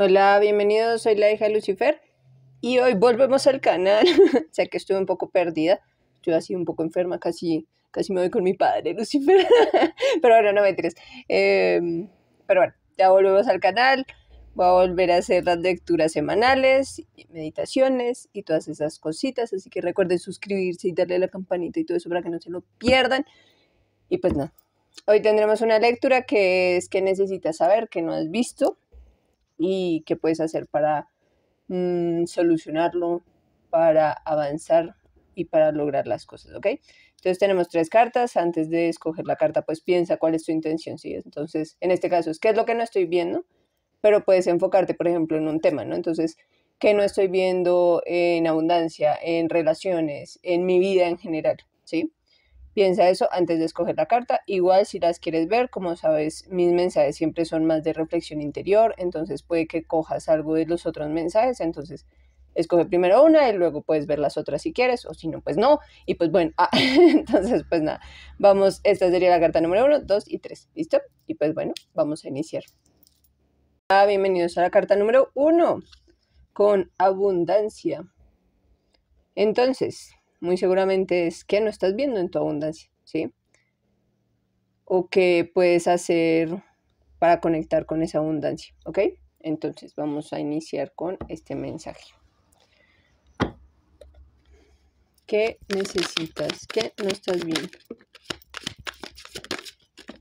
Hola, bienvenidos, soy la hija de Lucifer y hoy volvemos al canal. Sé que estuve un poco perdida, yo así un poco enferma, casi, casi me voy con mi padre Lucifer, pero ahora no me tires. Em, pero bueno, ya volvemos al canal, voy a volver a hacer las lecturas semanales, meditaciones y todas esas cositas, así que recuerden suscribirse y darle a la campanita y todo eso para que no se lo pierdan. Y pues nada, hoy tendremos una lectura que es que necesitas saber, que no has visto y qué puedes hacer para mm, solucionarlo, para avanzar y para lograr las cosas, ¿ok? Entonces tenemos tres cartas, antes de escoger la carta pues piensa cuál es tu intención, ¿sí? Entonces en este caso es qué es lo que no estoy viendo, pero puedes enfocarte por ejemplo en un tema, ¿no? Entonces, ¿qué no estoy viendo en abundancia, en relaciones, en mi vida en general, ¿sí? Piensa eso antes de escoger la carta. Igual si las quieres ver, como sabes, mis mensajes siempre son más de reflexión interior, entonces puede que cojas algo de los otros mensajes, entonces escoge primero una y luego puedes ver las otras si quieres, o si no, pues no. Y pues bueno, ah, entonces pues nada, vamos, esta sería la carta número uno, dos y tres. ¿listo? Y pues bueno, vamos a iniciar. Ah, bienvenidos a la carta número uno. con abundancia. Entonces, muy seguramente es que no estás viendo en tu abundancia, ¿sí? O qué puedes hacer para conectar con esa abundancia, ¿ok? Entonces vamos a iniciar con este mensaje. ¿Qué necesitas? ¿Qué no estás viendo?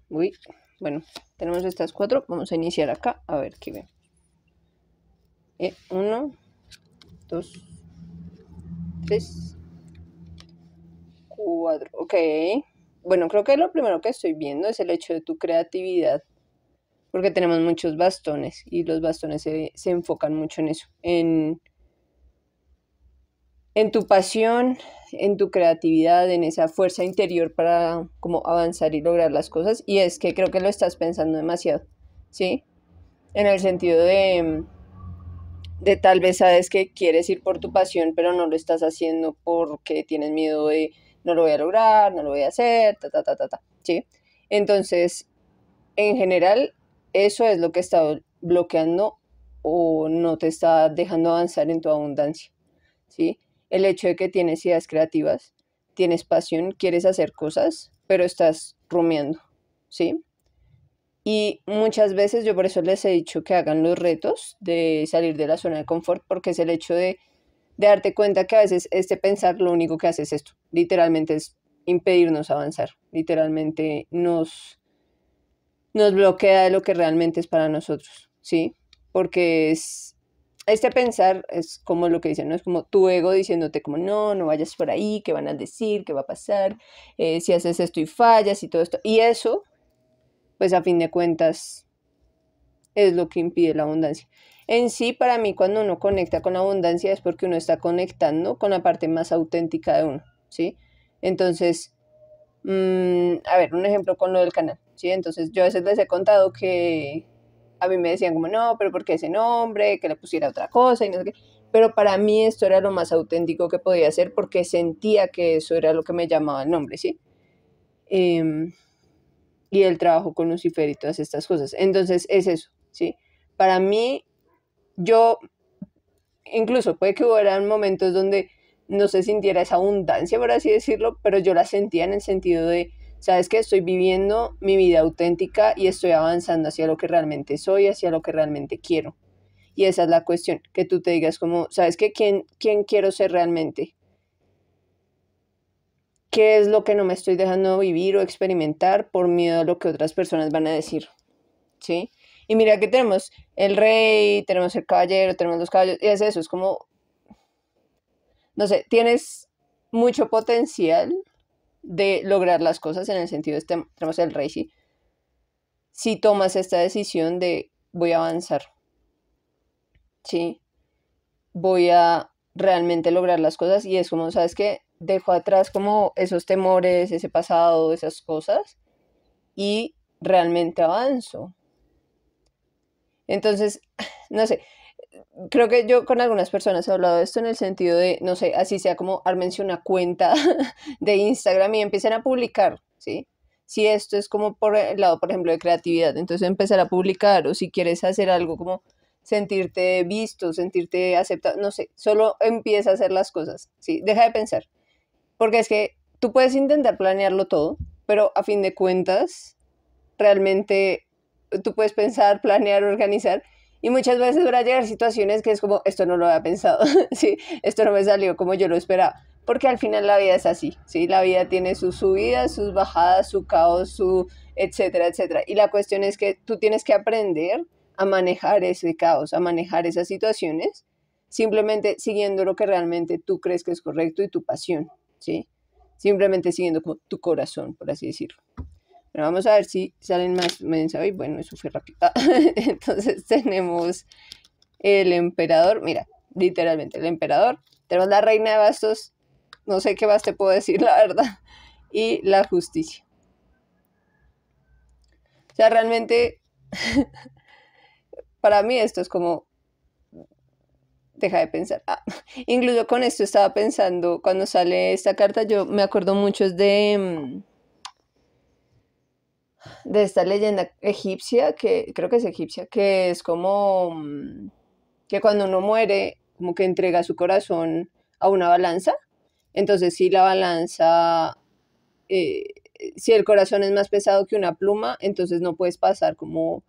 Uy, bueno, tenemos estas cuatro. Vamos a iniciar acá. A ver qué veo eh, uno, dos, tres, Cuatro, ok. Bueno, creo que lo primero que estoy viendo es el hecho de tu creatividad, porque tenemos muchos bastones y los bastones se, enfocan mucho en eso, en, en tu pasión, en tu creatividad, en esa fuerza interior para como avanzar y lograr las cosas. Y es que creo que lo estás pensando demasiado, ¿sí? En el sentido de, de tal vez sabes que quieres ir por tu pasión, pero no lo estás haciendo porque tienes miedo de no lo voy a lograr, no lo voy a hacer, ta, ta, ta, ta, ta. ¿Sí? Entonces, en general, eso es lo que está bloqueando o no te está dejando avanzar en tu abundancia. ¿Sí? El hecho de que tienes ideas creativas, tienes pasión, quieres hacer cosas, pero estás rumiando, ¿sí? Y muchas veces yo por eso les he dicho que hagan los retos de salir de la zona de confort, porque es el hecho de, de darte cuenta que a veces este pensar lo único que hace es esto literalmente es impedirnos avanzar, literalmente nos, nos bloquea de lo que realmente es para nosotros, ¿sí? Porque es, este pensar es como lo que dicen, ¿no? Es como tu ego diciéndote como, no, no vayas por ahí, ¿qué van a decir? ¿Qué va a pasar? Eh, si haces esto y fallas y todo esto. Y eso, pues a fin de cuentas, es lo que impide la abundancia. En sí, para mí, cuando uno conecta con la abundancia es porque uno está conectando con la parte más auténtica de uno. ¿sí? Entonces, mm, a ver, un ejemplo con lo del canal, ¿sí? Entonces yo a veces les he contado que a mí me decían como, no, pero ¿por qué ese nombre? Que le pusiera otra cosa Pero para mí esto era lo más auténtico que podía ser porque sentía que eso era lo que me llamaba el nombre, ¿sí? Em, y el trabajo con Lucifer y todas estas cosas. Entonces es eso, ¿sí? Para mí, yo, incluso puede que hubieran momentos donde no se sintiera esa abundancia, por así decirlo, pero yo la sentía en el sentido de, sabes qué? estoy viviendo mi vida auténtica y estoy avanzando hacia lo que realmente soy, hacia lo que realmente quiero. Y esa es la cuestión, que tú te digas como, ¿sabes qué? ¿Quién, quién quiero ser realmente? ¿Qué es lo que no me estoy dejando vivir o experimentar por miedo a lo que otras personas van a decir? ¿Sí? Y mira que tenemos el rey, tenemos el caballero, tenemos los caballos, y es eso, es como no sé, tienes mucho potencial de lograr las cosas en el sentido de este, tenemos el Reishi, si tomas esta decisión de voy a avanzar, sí, voy a realmente lograr las cosas y es como, ¿sabes que Dejo atrás como esos temores, ese pasado, esas cosas y realmente avanzo. Entonces, no sé, creo que yo con algunas personas he hablado de esto en el sentido de, no sé, así sea como armense una cuenta de Instagram y empiecen a publicar, ¿sí? Si esto es como por el lado, por ejemplo, de creatividad, entonces empezar a publicar o si quieres hacer algo como sentirte visto, sentirte aceptado, no sé, solo empieza a hacer las cosas, ¿sí? Deja de pensar, porque es que tú puedes intentar planearlo todo, pero a fin de cuentas, realmente tú puedes pensar, planear, organizar, y muchas veces van a llegar situaciones que es como, esto no lo había pensado, ¿sí? Esto no me salió como yo lo esperaba. Porque al final la vida es así, ¿sí? La vida tiene sus subidas, sus bajadas, su caos, su etcétera, etcétera. Y la cuestión es que tú tienes que aprender a manejar ese caos, a manejar esas situaciones, simplemente siguiendo lo que realmente tú crees que es correcto y tu pasión, ¿sí? Simplemente siguiendo como tu corazón, por así decirlo vamos a ver si salen más mensajes. Bueno, eso fue rápido. Entonces tenemos el emperador. Mira, literalmente el emperador. Tenemos la reina de bastos. No sé qué más te puedo decir, la verdad. Y la justicia. O sea, realmente, para mí esto es como... Deja de pensar. Ah, incluso con esto estaba pensando, cuando sale esta carta, yo me acuerdo mucho de... Mm, de esta leyenda egipcia, que creo que es egipcia, que es como mm, que cuando uno muere, como que entrega su corazón a una balanza. Entonces, si la balanza, eh, si el corazón es más pesado que una pluma, entonces no puedes pasar como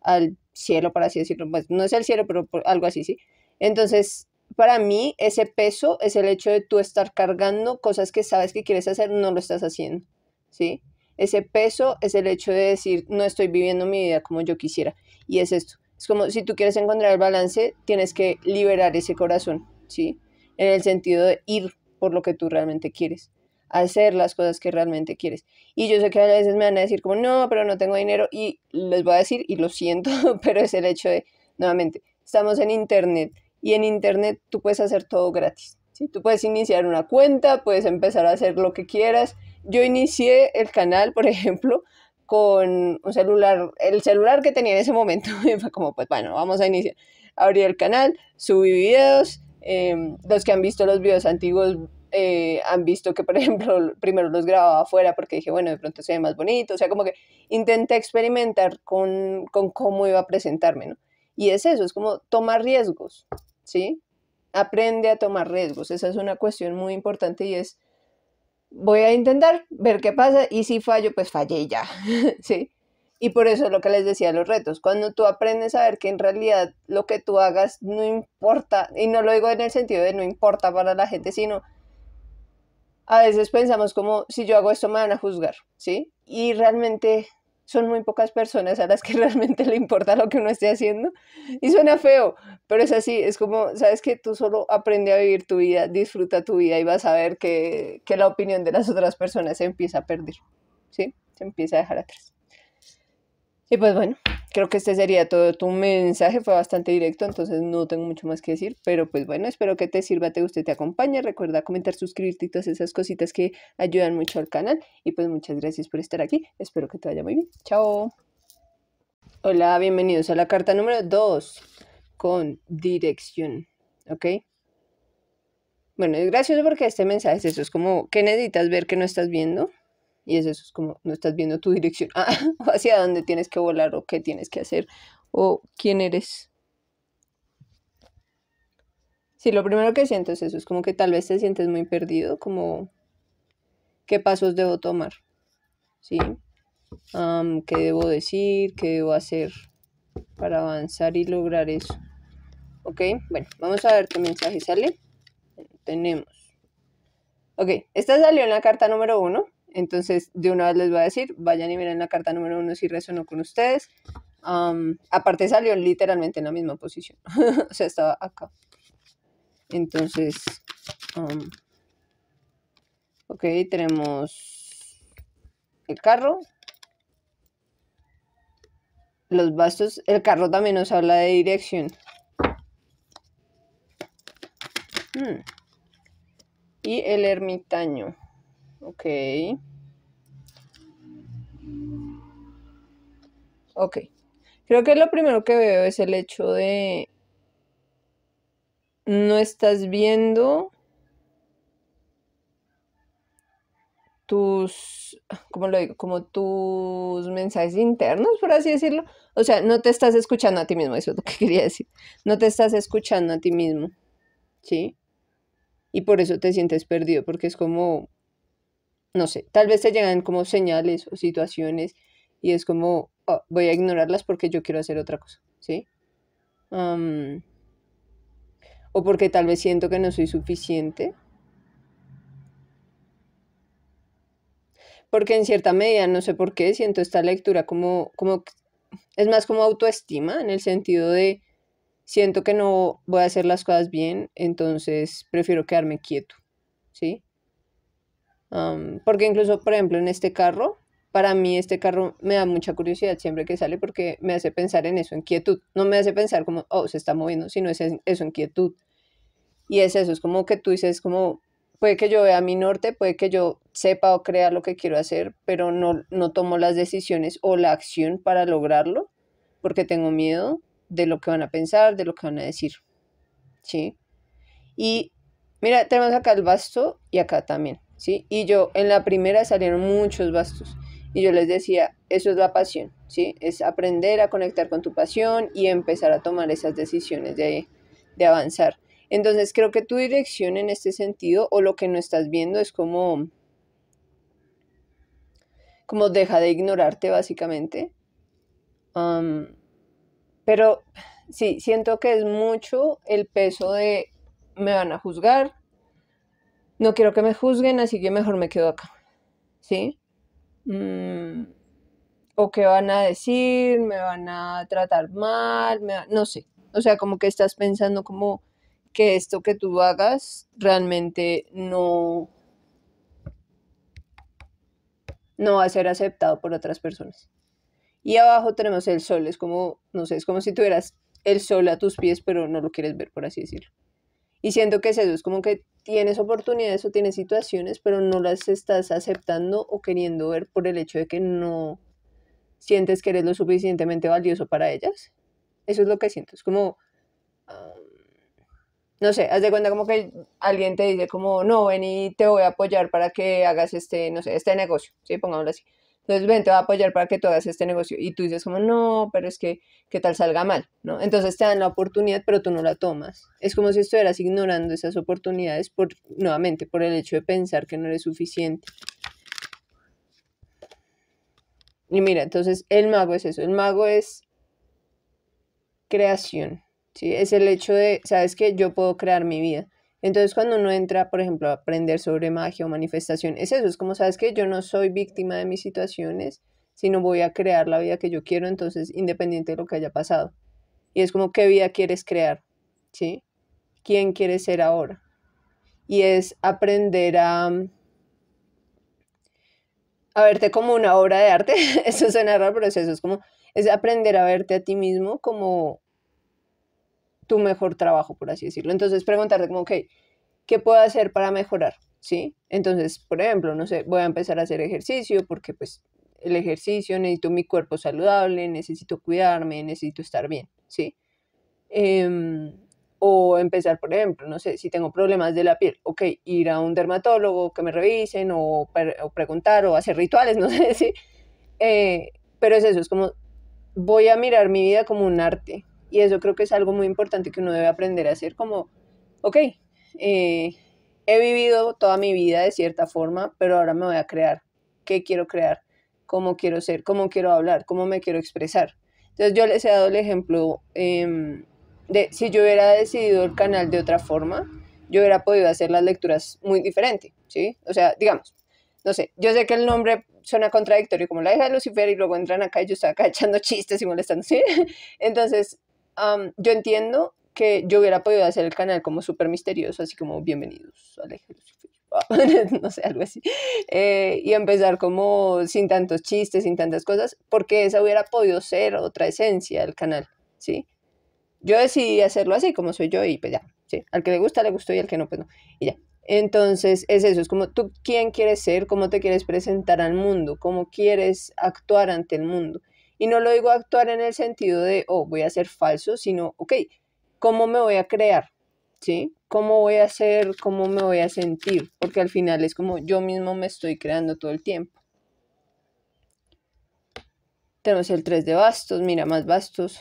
al cielo, para así decirlo. Pues no es el cielo, pero algo así, sí. Entonces, para mí, ese peso es el hecho de tú estar cargando cosas que sabes que quieres hacer, no lo estás haciendo, ¿sí? sí ese peso es el hecho de decir, no estoy viviendo mi vida como yo quisiera. Y es esto. Es como si tú quieres encontrar el balance, tienes que liberar ese corazón, ¿sí? En el sentido de ir por lo que tú realmente quieres, hacer las cosas que realmente quieres. Y yo sé que a veces me van a decir como, no, pero no tengo dinero. Y les voy a decir, y lo siento, pero es el hecho de, nuevamente, estamos en Internet y en Internet tú puedes hacer todo gratis. ¿sí? Tú puedes iniciar una cuenta, puedes empezar a hacer lo que quieras yo inicié el canal, por ejemplo, con un celular, el celular que tenía en ese momento, fue como, pues bueno, vamos a iniciar. Abrí el canal, subí videos, em, los que han visto los videos antiguos eh, han visto que, por ejemplo, primero los grababa afuera porque dije, bueno, de pronto se ve más bonito, o sea, como que intenté experimentar con, con cómo iba a presentarme, ¿no? Y es eso, es como tomar riesgos, ¿sí? Aprende a tomar riesgos, esa es una cuestión muy importante y es voy a intentar ver qué pasa y si fallo, pues fallé ya, ¿sí? Y por eso es lo que les decía los retos. Cuando tú aprendes a ver que en realidad lo que tú hagas no importa, y no lo digo en el sentido de no importa para la gente, sino a veces pensamos como si yo hago esto me van a juzgar, ¿sí? Y realmente son muy pocas personas a las que realmente le importa lo que uno esté haciendo. Y suena feo, pero es así, es como, sabes que tú solo aprende a vivir tu vida, disfruta tu vida y vas a ver que, que la opinión de las otras personas se empieza a perder, ¿sí? Se empieza a dejar atrás. Y pues bueno, creo que este sería todo tu mensaje, fue bastante directo, entonces no tengo mucho más que decir, pero pues bueno, espero que te sirva, te guste, te acompañe, recuerda comentar, suscribirte y todas esas cositas que ayudan mucho al canal y pues muchas gracias por estar aquí, espero que te vaya muy bien, chao. Hola, bienvenidos a la carta número 2 con dirección, ¿ok? Bueno, es gracioso porque este mensaje es es como ¿qué necesitas ver que no estás viendo y es eso, es como no estás viendo tu dirección, ah, hacia dónde tienes que volar o qué tienes que hacer o quién eres. Sí, lo primero que siento es eso, es como que tal vez te sientes muy perdido, como qué pasos debo tomar, ¿sí? ¿Qué debo decir? ¿Qué debo hacer para avanzar y lograr eso? Ok, bueno, vamos a ver qué mensaje sale. Tenemos. Ok, esta salió en la carta número uno. Entonces, de una vez les voy a decir, vayan y miren la carta número uno si resonó con ustedes. aparte salió literalmente en la misma posición, o sea, estaba acá. Entonces, ok, tenemos el carro, los bastos, el carro también nos habla de dirección. Hmm. Y el ermitaño. Ok. Ok. Creo que lo primero que veo es el hecho de no estás viendo tus, ¿cómo lo digo? Como tus mensajes internos, por así decirlo. O sea, no te estás escuchando a ti mismo, eso es lo que quería decir. No te estás escuchando a ti mismo, ¿sí? Y por eso te sientes perdido, porque es como, no sé, tal vez te llegan como señales o situaciones y es como, oh, voy a ignorarlas porque yo quiero hacer otra cosa, ¿sí? o porque tal vez siento que no soy suficiente. Porque en cierta medida, no sé por qué, siento esta lectura como, como es más como autoestima, en el sentido de siento que no voy a hacer las cosas bien, entonces prefiero quedarme quieto, ¿sí? porque incluso, por ejemplo, en este carro, para mí este carro me da mucha curiosidad siempre que sale porque me hace pensar en eso, en quietud. No me hace pensar como, oh, se está moviendo, sino es eso, en quietud. Y es eso, es como que tú dices, como, puede que yo vea mi norte, puede que yo sepa o crea lo que quiero hacer, pero no, no tomo las decisiones o la acción para lograrlo porque tengo miedo de lo que van a pensar, de lo que van a decir. ¿Sí? Y mira, tenemos acá el basto y acá también. ¿sí? Y yo en la primera salieron muchos bastos y yo les decía, eso es la pasión, ¿sí? Es aprender a conectar con tu pasión y empezar a tomar esas decisiones de, de avanzar. Entonces creo que tu dirección en este sentido o lo que no estás viendo es como como deja de ignorarte básicamente. pero sí, siento que es mucho el peso de me van a juzgar, no quiero que me juzguen, así que mejor me quedo acá. ¿Sí? Mm, o qué van a decir, me van a tratar mal, no sé. O sea, como que estás pensando como que esto que tú hagas realmente no, no va a ser aceptado por otras personas. Y abajo tenemos el sol, es como, no sé, es como si tuvieras el sol a tus pies, pero no lo quieres ver, por así decirlo. Y siento que es eso, es como que tienes oportunidades o tienes situaciones, pero no las estás aceptando o queriendo ver por el hecho de que no sientes que eres lo suficientemente valioso para ellas. Eso es lo que siento, es como... no sé, haz de cuenta como que alguien te dice como, no, ven y te voy a apoyar para que hagas este, no sé, este negocio, ¿sí? Pongámoslo así. Entonces, ven, te va a apoyar para que tú hagas este negocio. Y tú dices como, no, pero es que, tal salga mal? ¿No? Entonces te dan la oportunidad, pero tú no la tomas. Es como si estuvieras ignorando esas oportunidades, por, nuevamente, por el hecho de pensar que no eres suficiente. Y mira, entonces el mago es eso. El mago es creación. ¿sí? Es el hecho de, ¿sabes qué? Yo puedo crear mi vida. Entonces, cuando uno entra, por ejemplo, a aprender sobre magia o manifestación, es eso, es como, sabes que yo no soy víctima de mis situaciones, sino voy a crear la vida que yo quiero, entonces, independiente de lo que haya pasado. Y es como, ¿qué vida quieres crear? ¿Sí? ¿Quién quieres ser ahora? Y es aprender a, mm, a verte como una obra de arte. eso suena raro, pero es eso, es como, es aprender a verte a ti mismo como tu mejor trabajo, por así decirlo. Entonces, preguntarte como, ok, ¿qué puedo hacer para mejorar? ¿Sí? Entonces, por ejemplo, no sé, voy a empezar a hacer ejercicio porque pues el ejercicio, necesito mi cuerpo saludable, necesito cuidarme, necesito estar bien, ¿sí? Em, o empezar, por ejemplo, no sé, si tengo problemas de la piel, ok, ir a un dermatólogo que me revisen o, preguntar o hacer rituales, no sé, ¿sí? Eh, pero es eso, es como, voy a mirar mi vida como un arte, y eso creo que es algo muy importante que uno debe aprender a hacer como, ok, eh, he vivido toda mi vida de cierta forma, pero ahora me voy a crear. ¿Qué quiero crear? ¿Cómo quiero ser? ¿Cómo quiero hablar? ¿Cómo me quiero expresar? Entonces yo les he dado el ejemplo em, de si yo hubiera decidido el canal de otra forma, yo hubiera podido hacer las lecturas muy diferente, ¿sí? O sea, digamos, no sé, yo sé que el nombre suena contradictorio, como la hija de Lucifer, y luego entran acá y yo estaba acá echando chistes y molestando, ¿sí? Entonces, yo entiendo que yo hubiera podido hacer el canal como súper misterioso, así como bienvenidos no sé, algo así, eh, y empezar como sin tantos chistes, sin tantas cosas, porque esa hubiera podido ser otra esencia del canal, ¿sí? Yo decidí hacerlo así como soy yo y pues ya, ¿sí? Al que le gusta, le gustó y al que no, pues no, y ya. Entonces es eso, es como tú quién quieres ser, cómo te quieres presentar al mundo, cómo quieres actuar ante el mundo. Y no lo digo actuar en el sentido de, oh, voy a ser falso, sino, ok, ¿cómo me voy a crear? ¿Sí? ¿Cómo voy a ser? ¿Cómo me voy a sentir? Porque al final es como yo mismo me estoy creando todo el tiempo. Tenemos el 3 de bastos, mira, más bastos.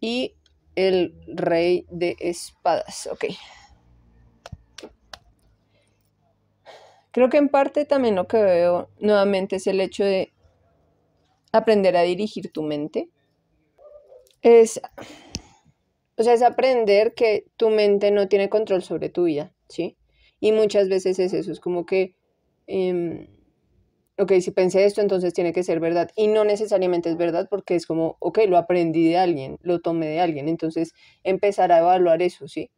Y el rey de espadas, ok. Creo que en parte también lo que veo nuevamente es el hecho de aprender a dirigir tu mente. Es, o sea, es aprender que tu mente no tiene control sobre tu vida, ¿sí? Y muchas veces es eso, es como que, em, ok, si pensé esto, entonces tiene que ser verdad. Y no necesariamente es verdad porque es como, ok, lo aprendí de alguien, lo tomé de alguien. Entonces, empezar a evaluar eso, ¿sí?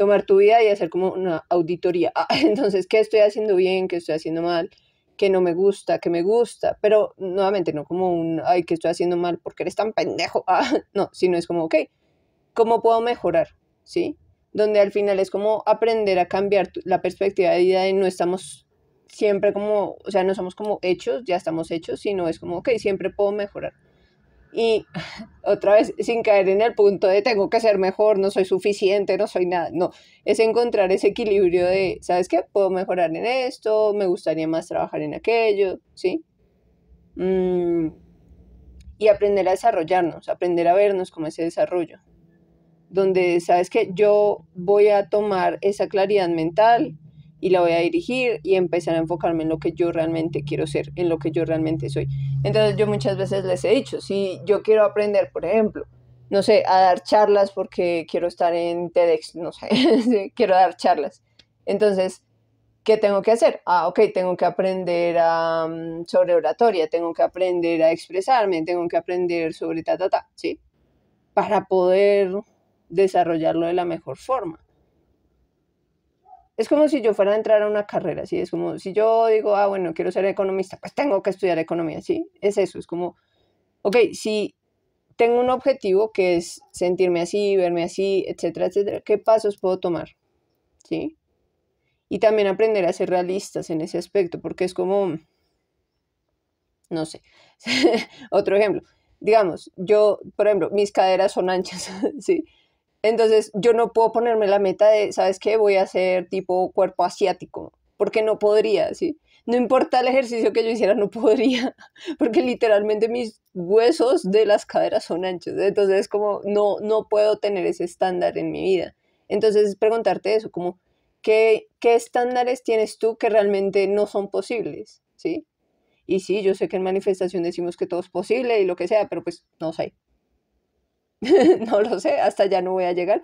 tomar tu vida y hacer como una auditoría. Ah, entonces, ¿qué estoy haciendo bien? ¿Qué estoy haciendo mal? ¿Qué no me gusta? ¿Qué me gusta? Pero nuevamente, no como un, ay, que estoy haciendo mal? Porque eres tan pendejo. Ah, no, sino es como, ok, ¿cómo puedo mejorar? ¿Sí? Donde al final es como aprender a cambiar la perspectiva de vida y no estamos siempre como, o sea, no somos como hechos, ya estamos hechos, sino es como, ok, siempre puedo mejorar. Y otra vez, sin caer en el punto de tengo que ser mejor, no soy suficiente, no soy nada. No, es encontrar ese equilibrio de, ¿sabes qué? Puedo mejorar en esto, me gustaría más trabajar en aquello, ¿sí? Mm, y aprender a desarrollarnos, aprender a vernos como ese desarrollo. Donde, ¿sabes qué? Yo voy a tomar esa claridad mental y la voy a dirigir y empezar a enfocarme en lo que yo realmente quiero ser, en lo que yo realmente soy. Entonces yo muchas veces les he dicho, si yo quiero aprender, por ejemplo, no sé, a dar charlas porque quiero estar en TEDx, no sé, quiero dar charlas. Entonces, ¿qué tengo que hacer? Ah, ok, tengo que aprender sobre oratoria, tengo que aprender a expresarme, tengo que aprender sobre ta, ta, ta, ¿sí? Para poder desarrollarlo de la mejor forma es como si yo fuera a entrar a una carrera, ¿sí? Es como si yo digo, ah, bueno, quiero ser economista, pues tengo que estudiar economía, ¿sí? Es eso, es como, ok, si tengo un objetivo que es sentirme así, verme así, etcétera, etcétera, ¿qué pasos puedo tomar? ¿Sí? Y también aprender a ser realistas en ese aspecto, porque es como, no sé, otro ejemplo, digamos, yo, por ejemplo, mis caderas son anchas, ¿sí? Entonces yo no puedo ponerme la meta de, ¿sabes qué? Voy a ser tipo cuerpo asiático, porque no podría, ¿sí? No importa el ejercicio que yo hiciera, no podría, porque literalmente mis huesos de las caderas son anchos, entonces como no, no puedo tener ese estándar en mi vida. Entonces preguntarte eso, como, ¿qué, qué estándares tienes tú que realmente no son posibles? ¿Sí? Y sí, yo sé que en manifestación decimos que todo es posible y lo que sea, pero pues no sé, no lo sé, hasta ya no voy a llegar,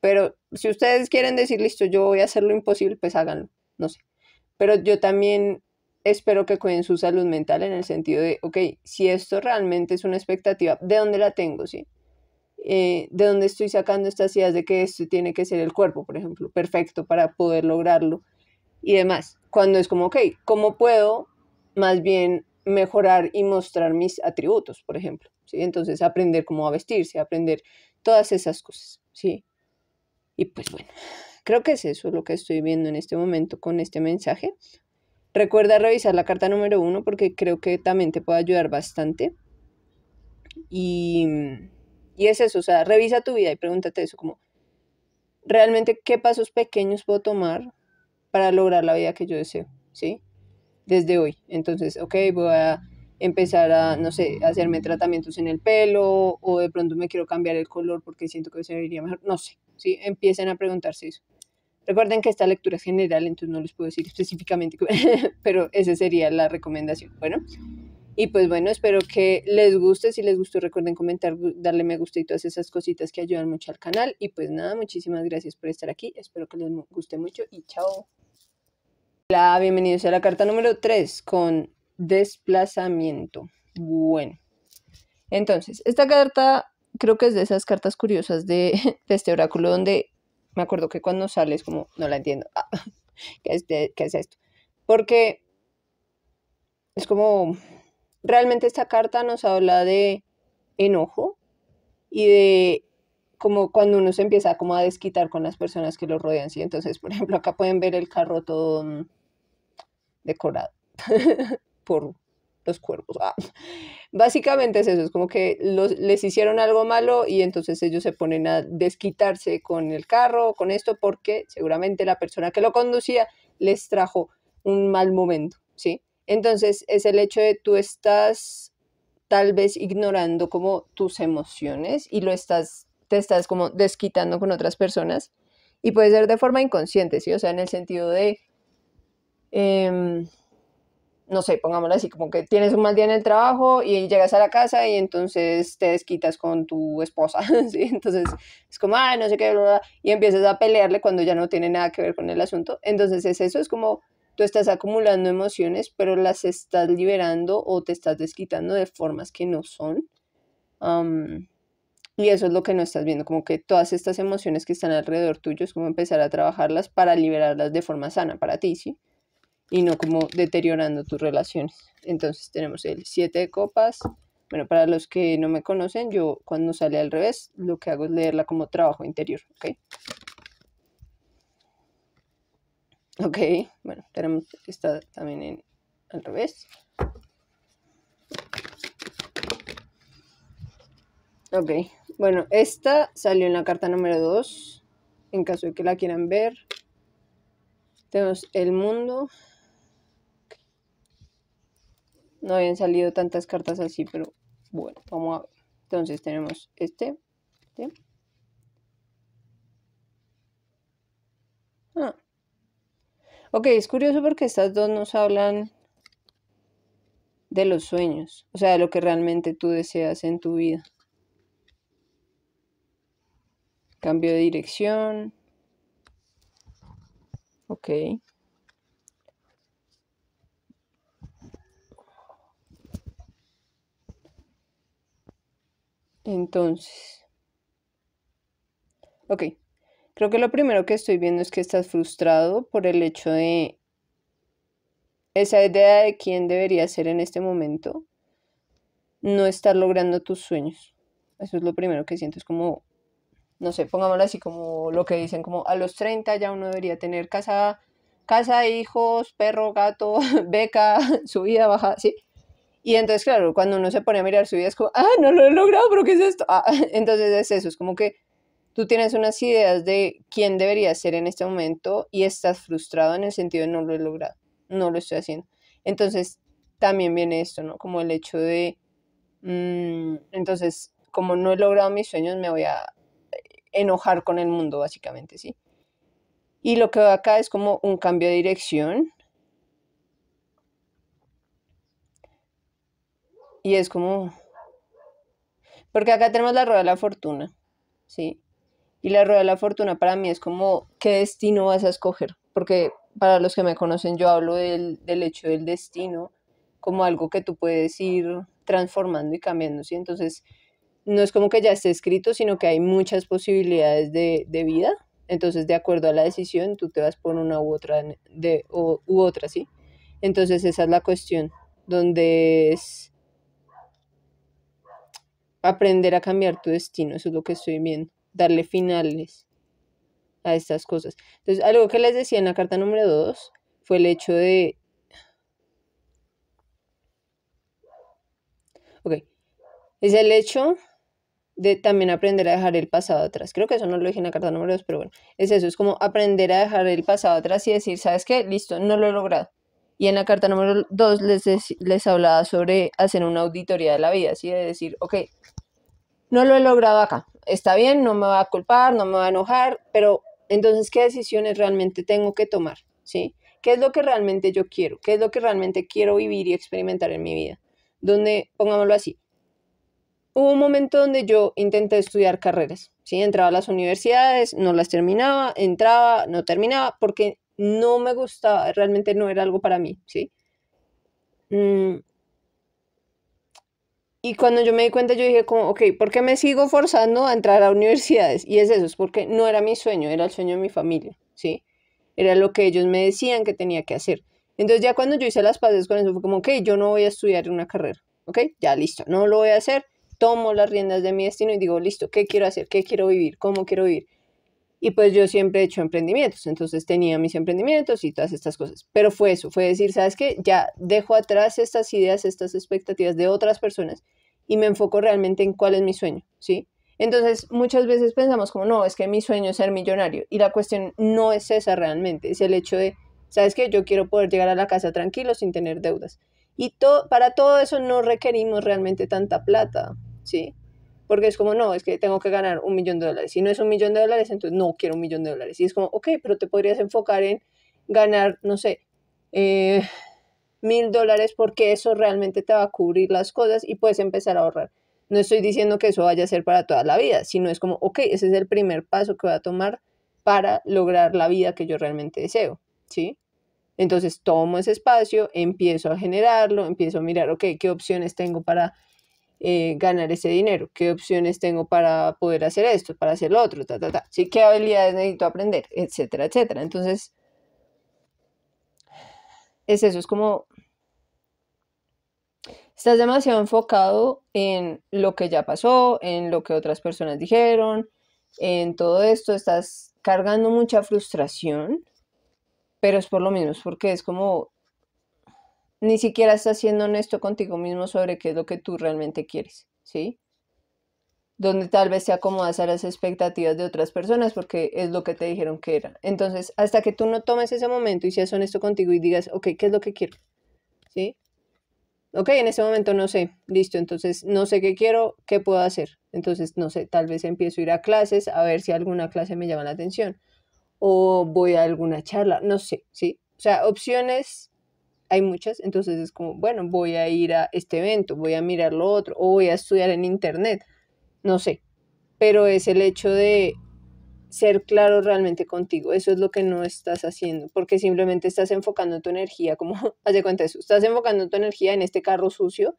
pero si ustedes quieren decir, listo, yo voy a hacer lo imposible, pues háganlo, no sé. Pero yo también espero que cuiden su salud mental en el sentido de, ok, si esto realmente es una expectativa, ¿de dónde la tengo? ¿Sí? Eh, ¿De dónde estoy sacando estas ideas de que esto tiene que ser el cuerpo, por ejemplo, perfecto para poder lograrlo y demás? Cuando es como, ok, ¿cómo puedo más bien mejorar y mostrar mis atributos, por ejemplo? Entonces, aprender cómo a vestirse, aprender todas esas cosas, ¿sí? Y pues bueno, creo que es eso lo que estoy viendo en este momento con este mensaje. Recuerda revisar la carta número uno porque creo que también te puede ayudar bastante. Y, y es eso, o sea, revisa tu vida y pregúntate eso como, ¿realmente qué pasos pequeños puedo tomar para lograr la vida que yo deseo? ¿Sí? Desde hoy. Entonces, ok, voy a empezar a, no sé, hacerme tratamientos en el pelo o de pronto me quiero cambiar el color porque siento que se vería mejor, no sé, ¿sí? Empiecen a preguntarse eso. Recuerden que esta lectura es general, entonces no les puedo decir específicamente, pero esa sería la recomendación. Bueno, y pues bueno, espero que les guste. Si les gustó, recuerden comentar, darle me gusta y todas esas cositas que ayudan mucho al canal. Y pues nada, muchísimas gracias por estar aquí. Espero que les guste mucho y chao. Hola, bienvenidos a la carta número 3 con desplazamiento. Bueno, entonces, esta carta creo que es de esas cartas curiosas de, este oráculo donde me acuerdo que cuando sale es como, no la entiendo, ah, ¿qué, es, esto? Porque es como, realmente esta carta nos habla de enojo y de como cuando uno se empieza como a desquitar con las personas que lo rodean, ¿sí? Entonces, por ejemplo, acá pueden ver el carro todo mm, decorado. por los cuervos. Ah. Básicamente es eso, es como que les hicieron algo malo y entonces ellos se ponen a desquitarse con el carro, con esto, porque seguramente la persona que lo conducía les trajo un mal momento, ¿sí? Entonces es el hecho de tú estás tal vez ignorando como tus emociones y lo estás, te estás como desquitando con otras personas y puede ser de forma inconsciente, ¿sí? O sea, en el sentido de... Em, no sé, pongámoslo así, como que tienes un mal día en el trabajo y llegas a la casa y entonces te desquitas con tu esposa, ¿sí? Entonces es como, ah, no sé qué, y empiezas a pelearle cuando ya no tiene nada que ver con el asunto. Entonces es eso, es como tú estás acumulando emociones, pero las estás liberando o te estás desquitando de formas que no son. y eso es lo que no estás viendo, como que todas estas emociones que están alrededor tuyo, es como empezar a trabajarlas para liberarlas de forma sana para ti, ¿sí? y no como deteriorando tus relaciones. Entonces tenemos el 7 de copas. Bueno, para los que no me conocen, yo cuando sale al revés, lo que hago es leerla como trabajo interior, ¿ok? Ok, bueno, tenemos esta también al revés. Ok, bueno, esta salió en la carta número 2, en caso de que la quieran ver. Tenemos el mundo, no habían salido tantas cartas así, pero bueno, vamos a ver. Entonces tenemos este, este. Ah. Ok, es curioso porque estas dos nos hablan de los sueños, o sea, de lo que realmente tú deseas en tu vida. Cambio de dirección. Ok. Entonces, ok, creo que lo primero que estoy viendo es que estás frustrado por el hecho de esa idea de quién debería ser en este momento, no estar logrando tus sueños. Eso es lo primero que siento, es como, no sé, pongámoslo así como lo que dicen, como a los 30 ya uno debería tener casa, casa, hijos, perro, gato, beca, subida, baja, ¿sí? Y entonces, claro, cuando uno se pone a mirar su vida es como, ah, no lo he logrado, pero ¿qué es esto? Ah, entonces es eso, es como que tú tienes unas ideas de quién debería ser en este momento y estás frustrado en el sentido de no lo he logrado, no lo estoy haciendo. Entonces, también viene esto, ¿no? Como el hecho de, mm, entonces, como no he logrado mis sueños, me voy a eh, enojar con el mundo, básicamente, ¿sí? Y lo que va acá es como un cambio de dirección, Y es como... Porque acá tenemos la rueda de la fortuna, ¿sí? Y la rueda de la fortuna para mí es como, ¿qué destino vas a escoger? Porque para los que me conocen, yo hablo del, hecho del destino como algo que tú puedes ir transformando y cambiando, ¿sí? Entonces, no es como que ya esté escrito, sino que hay muchas posibilidades de, vida. Entonces, de acuerdo a la decisión, tú te vas por una u otra, de, u otra, ¿sí? Entonces, esa es la cuestión, donde es Aprender a cambiar tu destino, eso es lo que estoy viendo. Darle finales a estas cosas. Entonces, algo que les decía en la carta número 2 fue el hecho de... Ok. Es el hecho de también aprender a dejar el pasado atrás. Creo que eso no lo dije en la carta número 2, pero bueno, es eso, es como aprender a dejar el pasado atrás y decir, ¿sabes qué? Listo, no lo he logrado. Y en la carta número 2 les, les hablaba sobre hacer una auditoría de la vida, así de decir, ok, no lo he logrado acá. Está bien, no me va a culpar, no me va a enojar, pero entonces, ¿qué decisiones realmente tengo que tomar? ¿Sí? ¿Qué es lo que realmente yo quiero? ¿Qué es lo que realmente quiero vivir y experimentar en mi vida? Donde, pongámoslo así, hubo un momento donde yo intenté estudiar carreras, ¿sí? Entraba a las universidades, no las terminaba, entraba, no terminaba, porque no me gustaba, realmente no era algo para mí, ¿sí? Mm, y cuando yo me di cuenta, yo dije como, ok, ¿por qué me sigo forzando a entrar a universidades? Y es eso, es porque no era mi sueño, era el sueño de mi familia, ¿sí? Era lo que ellos me decían que tenía que hacer. Entonces ya cuando yo hice las paces con eso, fue como, ok, yo no voy a estudiar una carrera, ¿ok? Ya listo, no lo voy a hacer, tomo las riendas de mi destino y digo, listo, ¿qué quiero hacer? ¿Qué quiero vivir? ¿Cómo quiero vivir? Y pues yo siempre he hecho emprendimientos, entonces tenía mis emprendimientos y todas estas cosas. Pero fue eso, fue decir, ¿sabes qué? Ya dejo atrás estas ideas, estas expectativas de otras personas y me enfoco realmente en cuál es mi sueño, ¿sí? Entonces, muchas veces pensamos como, no, es que mi sueño es ser millonario. Y la cuestión no es esa realmente, es el hecho de, ¿sabes qué? Yo quiero poder llegar a la casa tranquilo sin tener deudas. Y to para todo eso no requerimos realmente tanta plata, ¿sí? Porque es como, no, es que tengo que ganar un millón de dólares. Si no es un millón de dólares, entonces no quiero un millón de dólares. Y es como, ok, pero te podrías enfocar en ganar, no sé, eh, mil dólares porque eso realmente te va a cubrir las cosas y puedes empezar a ahorrar. No estoy diciendo que eso vaya a ser para toda la vida, sino es como, ok, ese es el primer paso que voy a tomar para lograr la vida que yo realmente deseo, ¿sí? Entonces tomo ese espacio, empiezo a generarlo, empiezo a mirar, ok, ¿qué opciones tengo para eh, ganar ese dinero? ¿Qué opciones tengo para poder hacer esto, para hacer lo otro? Ta, ta, ta. ¿Sí? ¿Qué habilidades necesito aprender? Etcétera, etcétera. Entonces, es eso, es como estás demasiado enfocado en lo que ya pasó, en lo que otras personas dijeron, en todo esto, estás cargando mucha frustración, pero es por lo mismo, es porque es como ni siquiera estás siendo honesto contigo mismo sobre qué es lo que tú realmente quieres, ¿sí? donde tal vez te acomodas a las expectativas de otras personas porque es lo que te dijeron que era. Entonces, hasta que tú no tomes ese momento y seas honesto contigo y digas, ok, ¿qué es lo que quiero? ¿Sí? Ok, en ese momento no sé, listo, entonces no sé qué quiero, qué puedo hacer. Entonces, no sé, tal vez empiezo a ir a clases a ver si alguna clase me llama la atención o voy a alguna charla, no sé, ¿sí? O sea, opciones hay muchas, entonces es como, bueno, voy a ir a este evento, voy a mirar lo otro o voy a estudiar en internet no sé, pero es el hecho de ser claro realmente contigo, eso es lo que no estás haciendo, porque simplemente estás enfocando tu energía, como, haz de cuenta eso, estás enfocando tu energía en este carro sucio,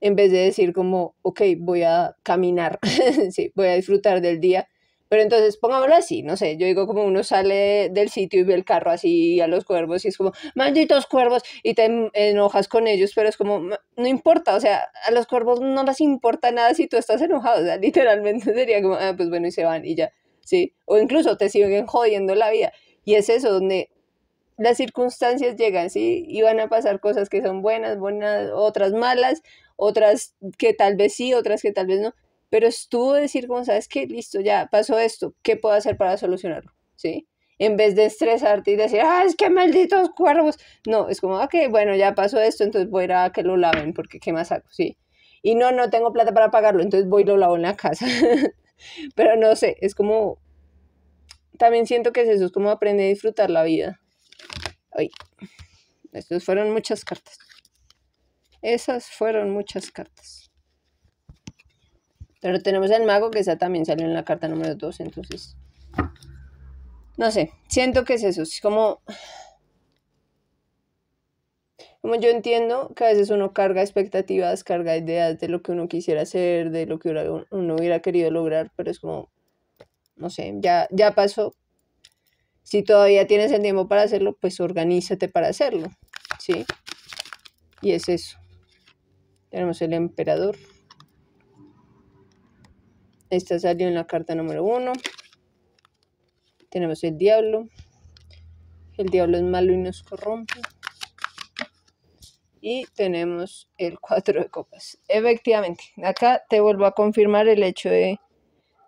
en vez de decir como, ok, voy a caminar, voy a disfrutar del día pero entonces, pongámoslo así, no sé, yo digo como uno sale del sitio y ve el carro así a los cuervos y es como, malditos cuervos, y te enojas con ellos, pero es como, no importa, o sea, a los cuervos no les importa nada si tú estás enojado, o literalmente sería como, ah, pues bueno, y se van y ya, ¿sí? O incluso te siguen jodiendo la vida. Y es eso, donde las circunstancias llegan, ¿sí? Y van a pasar cosas que son buenas, buenas, otras malas, otras que tal vez sí, otras que tal vez no, pero estuvo decir como, ¿sabes qué? Listo, ya pasó esto, ¿qué puedo hacer para solucionarlo? ¿Sí? En vez de estresarte y decir, ah, es que malditos cuervos. No, es como, que ah, bueno, ya pasó esto, entonces voy a ir a que lo laven, porque qué más hago, ¿sí? Y no, no tengo plata para pagarlo, entonces voy y lo lavo en la casa. pero no sé, es como, también siento que es eso, es como aprende a disfrutar la vida. Ay, estas fueron muchas cartas. Esas fueron muchas cartas. Pero tenemos el mago que esa también salió en la carta número 2, entonces... No sé, siento que es eso, es como... Como yo entiendo que a veces uno carga expectativas, carga ideas de lo que uno quisiera hacer, de lo que uno, hubiera querido lograr, pero es como, no sé, ya, ya pasó. Si todavía tienes el tiempo para hacerlo, pues organízate para hacerlo, ¿sí? Y es eso. Tenemos el emperador. Esta salió en la carta número 1. Tenemos el diablo. El diablo es malo y nos corrompe. Y tenemos el 4 de copas. Efectivamente, acá te vuelvo a confirmar el hecho de...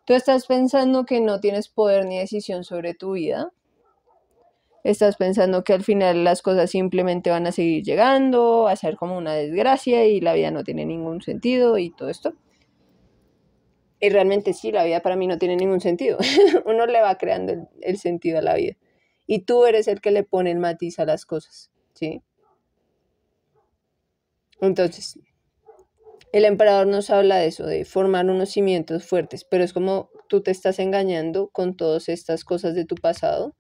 Tú estás pensando que no tienes poder ni decisión sobre tu vida. Estás pensando que al final las cosas simplemente van a seguir llegando, a ser como una desgracia y la vida no tiene ningún sentido y todo esto y realmente sí, la vida para mí no tiene ningún sentido. Uno le va creando el, sentido a la vida. Y tú eres el que le pone el matiz a las cosas, ¿sí? Entonces, el emperador nos habla de eso, de formar unos cimientos fuertes, pero es como tú te estás engañando con todas estas cosas de tu pasado,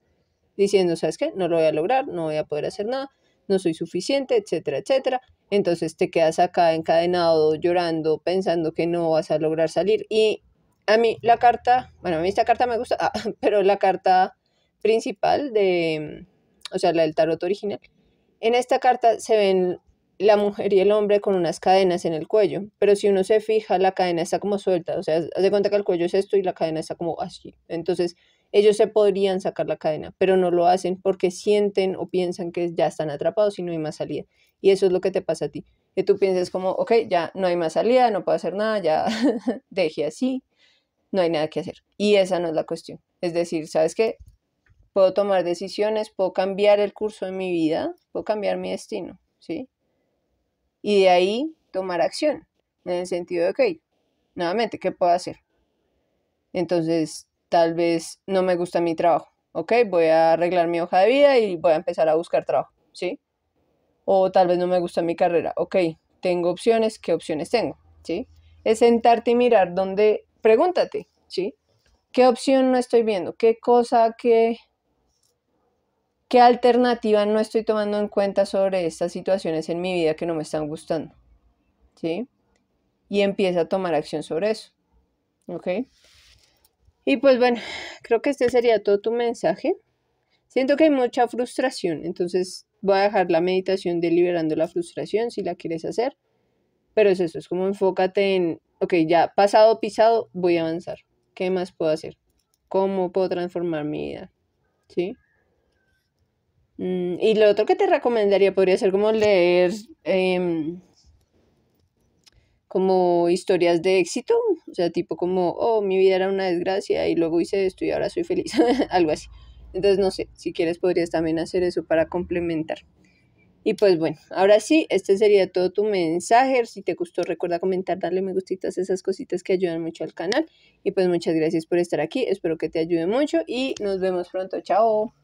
diciendo, ¿sabes qué? No lo voy a lograr, no voy a poder hacer nada, no soy suficiente, etcétera, etcétera entonces te quedas acá encadenado, llorando, pensando que no vas a lograr salir. Y a mí la carta, bueno, a mí esta carta me gusta, ah, pero la carta principal de, o sea, la del tarot original, en esta carta se ven la mujer y el hombre con unas cadenas en el cuello, pero si uno se fija, la cadena está como suelta, o sea, haz de cuenta que el cuello es esto y la cadena está como así. Entonces, ellos se podrían sacar la cadena, pero no lo hacen porque sienten o piensan que ya están atrapados y no hay más salida. Y eso es lo que te pasa a ti, que tú piensas como, ok, ya no hay más salida, no puedo hacer nada, ya deje así, no hay nada que hacer. Y esa no es la cuestión. Es decir, ¿sabes qué? Puedo tomar decisiones, puedo cambiar el curso de mi vida, puedo cambiar mi destino, ¿sí? Y de ahí tomar acción, en el sentido de, ok, nuevamente, ¿qué puedo hacer? Entonces, tal vez no me gusta mi trabajo, ¿ok? Voy a arreglar mi hoja de vida y voy a empezar a buscar trabajo, ¿sí? O tal vez no me gusta mi carrera, ok, tengo opciones, ¿qué opciones tengo? ¿Sí? Es sentarte y mirar donde, pregúntate, ¿sí? ¿Qué opción no estoy viendo? ¿Qué cosa, qué, qué alternativa no estoy tomando en cuenta sobre estas situaciones en mi vida que no me están gustando? ¿Sí? Y empieza a tomar acción sobre eso. ¿Ok? Y pues bueno, creo que este sería todo tu mensaje. Siento que hay mucha frustración, entonces voy a dejar la meditación deliberando liberando la frustración si la quieres hacer. Pero es eso, es como enfócate en, ok, ya pasado, pisado, voy a avanzar. ¿Qué más puedo hacer? ¿Cómo puedo transformar mi vida? ¿Sí? Mm, y lo otro que te recomendaría podría ser como leer em, como historias de éxito, o sea, tipo como, oh, mi vida era una desgracia y luego hice esto y ahora soy feliz, algo así. Entonces, no sé, si quieres podrías también hacer eso para complementar. Y pues bueno, ahora sí, este sería todo tu mensaje. Si te gustó, recuerda comentar, darle me gustitas, esas cositas que ayudan mucho al canal. Y pues muchas gracias por estar aquí. Espero que te ayude mucho y nos vemos pronto. Chao.